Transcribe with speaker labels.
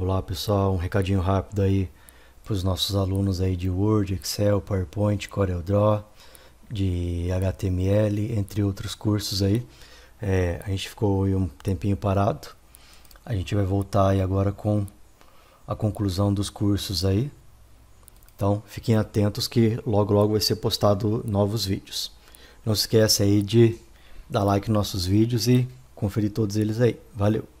Speaker 1: Olá pessoal, um recadinho rápido aí para os nossos alunos aí de Word, Excel, PowerPoint, CorelDRAW, de HTML, entre outros cursos aí. É, a gente ficou um tempinho parado. A gente vai voltar aí agora com a conclusão dos cursos aí. Então, fiquem atentos que logo logo vai ser postado novos vídeos. Não se esqueça aí de dar like nos nossos vídeos e conferir todos eles aí. Valeu!